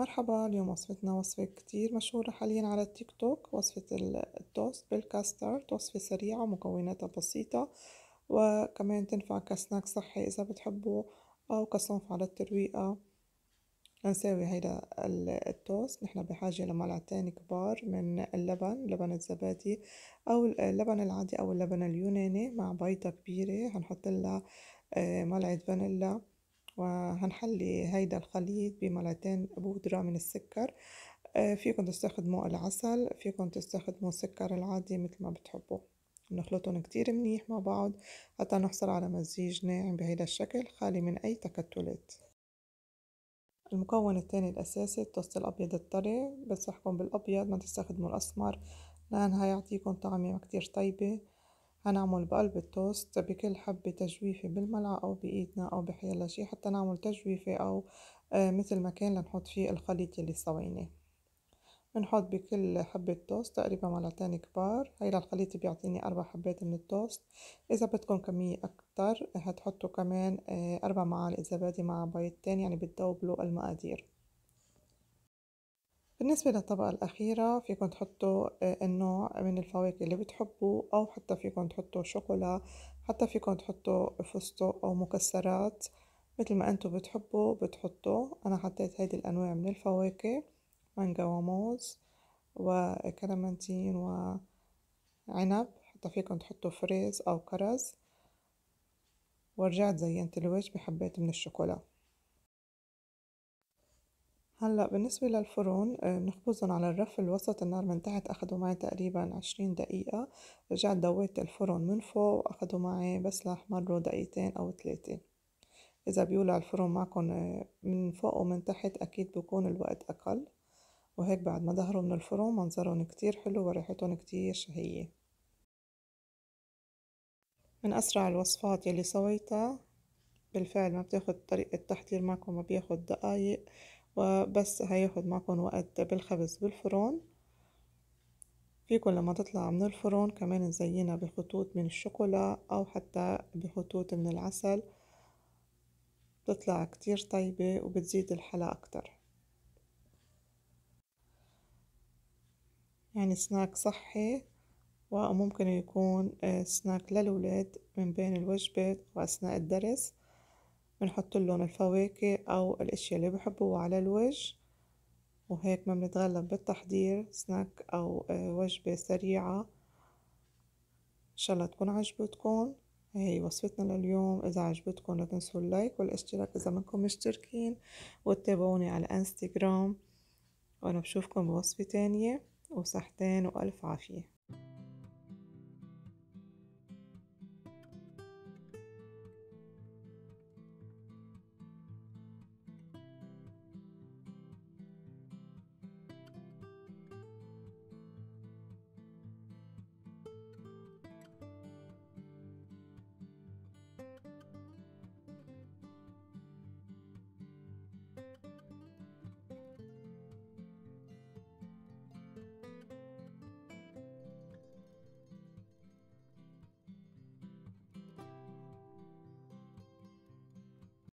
مرحبا اليوم وصفتنا وصفة كتير مشهورة حاليا على التيك توك وصفة التوست بالكاسترد وصفة سريعة مكوناتها بسيطة وكمان تنفع كسناك صحي إذا بتحبوا أو كصنف على الترويقة نساوي هيدا التوست نحن بحاجة لملعقتين كبار من اللبن لبن الزبادي أو اللبن العادي أو اللبن اليوناني مع بيضة كبيرة هنحط لها آه، ملعقة فانيلا وهنحلي هيدا الخليط بملعقتين بودرة من السكر آه، فيكم تستخدموا العسل فيكم تستخدموا السكر العادي مثل ما بتحبوا نخلطهم كتير منيح مع بعض حتى نحصل على مزيج ناعم بهيدا الشكل خالي من أي تكتلات المكون الثاني الأساسي التوست الأبيض الطري بنصحكم بالأبيض ما تستخدموا الأسمر لأن هيعطيكم طعمة كتير طيبة هنعمل بقلب التوست بكل حبة تجويفة بالملعقة أو بإيدنا أو بحيلا شي حتى نعمل تجويفة أو آه، مثل ما كان لنحط فيه الخليط اللي سويناه بنحط بكل حبة توست تقريبا ملعقتين كبار هيدا الخليط بيعطيني أربع حبات من التوست إذا بدكم كمية أكتر هتحطوا كمان آه، أربع معالق زبادي مع بيضتين يعني بتدوبلوا المقادير بالنسبة للطبقة الأخيرة فيكم تحطوا آه، النوع من الفواكه اللي بتحبوا أو حتى فيكم تحطوا شوكولا حتى فيكم تحطوا فستق أو مكسرات مثل ما أنتوا بتحبوا بتحطوا أنا حطيت هيدي الأنواع من الفواكه مانجا وموز وكرمانتين وعنب حتى فيكم تحطوا فريز أو كرز ورجعت زينت الوجه بحبات من الشوكولا هلا بالنسبة للفرن آه، بنخبزهم على الرف الوسط النار من تحت أخدوا معي تقريبا عشرين دقيقة رجعت دويت الفرن من فوق وأخدوا معي بس لحمروا دقيقتين أو ثلاثة إذا بيولع الفرن معكم آه، من فوق ومن تحت أكيد بكون الوقت أقل وهيك بعد ما ظهروا من الفرن منظرهم كتير حلو وريحتهم كتير شهية من أسرع الوصفات يلي سويتها بالفعل ما بتاخد طريقة تحضير معكم ما بياخد دقايق وبس هياخد معكم وقت بالخبز بالفرن فيكم لما تطلع من الفرن كمان نزينها بخطوط من الشوكولا أو حتى بخطوط من العسل بتطلع كتير طيبة وبتزيد الحلا أكتر يعني سناك صحي وممكن يكون سناك للولاد من بين الوجبات وأثناء الدرس بنحط لهم الفواكه أو الأشياء اللي بحبوها على الوجه وهيك ما بنتغلب بالتحضير سناك أو آه، وجبة سريعة إن شاء الله تكون عجبتكم هي وصفتنا لليوم إذا عجبتكم لا تنسوا اللايك والاشتراك إذا منكم مشتركين وتابعوني على انستغرام وأنا بشوفكم بوصفة تانية وصحتين وألف عافية